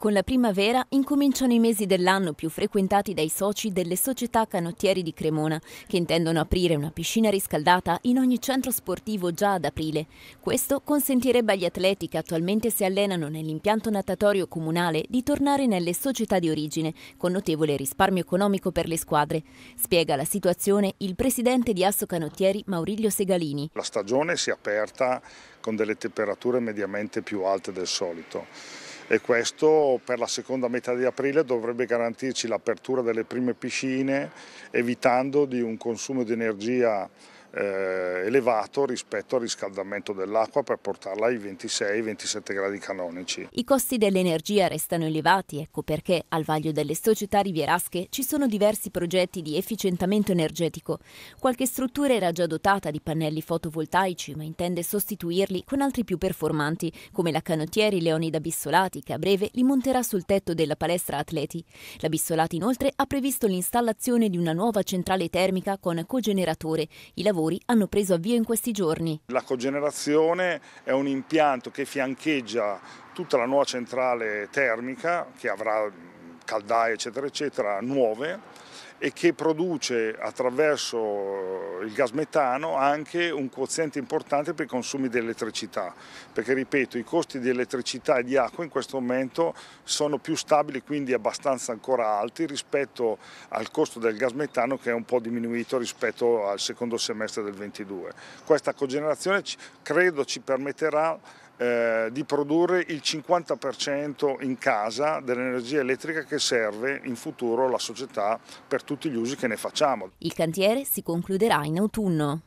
Con la primavera incominciano i mesi dell'anno più frequentati dai soci delle società canottieri di Cremona, che intendono aprire una piscina riscaldata in ogni centro sportivo già ad aprile. Questo consentirebbe agli atleti che attualmente si allenano nell'impianto natatorio comunale di tornare nelle società di origine, con notevole risparmio economico per le squadre. Spiega la situazione il presidente di Asso Canottieri Maurilio Segalini. La stagione si è aperta con delle temperature mediamente più alte del solito e questo per la seconda metà di aprile dovrebbe garantirci l'apertura delle prime piscine evitando di un consumo di energia eh, elevato rispetto al riscaldamento dell'acqua per portarla ai 26-27 gradi canonici. I costi dell'energia restano elevati, ecco perché al vaglio delle società rivierasche ci sono diversi progetti di efficientamento energetico. Qualche struttura era già dotata di pannelli fotovoltaici, ma intende sostituirli con altri più performanti, come la canottieri Leonida Bissolati, che a breve li monterà sul tetto della palestra atleti. La Bissolati inoltre ha previsto l'installazione di una nuova centrale termica con cogeneratore. I lavori lavori hanno preso avvio in questi giorni. La cogenerazione è un impianto che fiancheggia tutta la nuova centrale termica che avrà caldaie eccetera eccetera nuove e che produce attraverso eh, il gas metano anche un quoziente importante per i consumi di elettricità, perché ripeto i costi di elettricità e di acqua in questo momento sono più stabili quindi abbastanza ancora alti rispetto al costo del gas metano che è un po' diminuito rispetto al secondo semestre del 22. Questa cogenerazione credo ci permetterà eh, di produrre il 50% in casa dell'energia elettrica che serve in futuro alla società per tutti gli usi che ne facciamo. Il cantiere si concluderà in autunno.